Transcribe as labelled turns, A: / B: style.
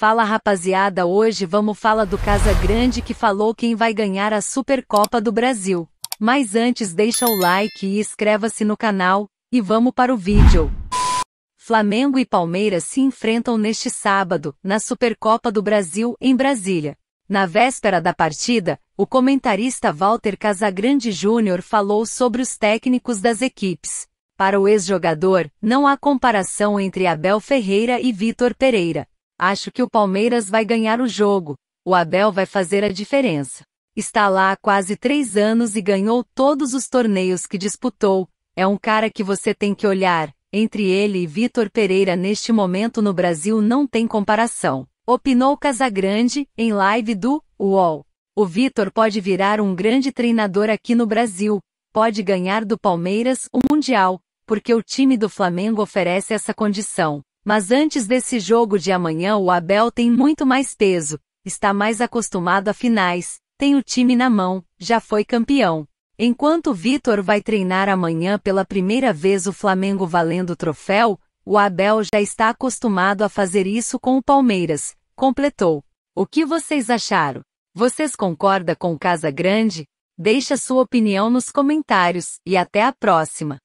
A: Fala rapaziada, hoje vamos falar do Casa Grande que falou quem vai ganhar a Supercopa do Brasil. Mas antes deixa o like e inscreva-se no canal, e vamos para o vídeo. Flamengo e Palmeiras se enfrentam neste sábado, na Supercopa do Brasil, em Brasília. Na véspera da partida, o comentarista Walter Casagrande Júnior falou sobre os técnicos das equipes. Para o ex-jogador, não há comparação entre Abel Ferreira e Vitor Pereira. Acho que o Palmeiras vai ganhar o jogo. O Abel vai fazer a diferença. Está lá há quase três anos e ganhou todos os torneios que disputou. É um cara que você tem que olhar. Entre ele e Vitor Pereira neste momento no Brasil não tem comparação. Opinou Casagrande em live do UOL. O Vitor pode virar um grande treinador aqui no Brasil, pode ganhar do Palmeiras o Mundial, porque o time do Flamengo oferece essa condição. Mas antes desse jogo de amanhã, o Abel tem muito mais peso, está mais acostumado a finais, tem o time na mão, já foi campeão. Enquanto Vitor vai treinar amanhã pela primeira vez o Flamengo valendo o troféu, o Abel já está acostumado a fazer isso com o Palmeiras, completou. O que vocês acharam? Vocês concordam com Casa Grande? Deixa sua opinião nos comentários e até a próxima!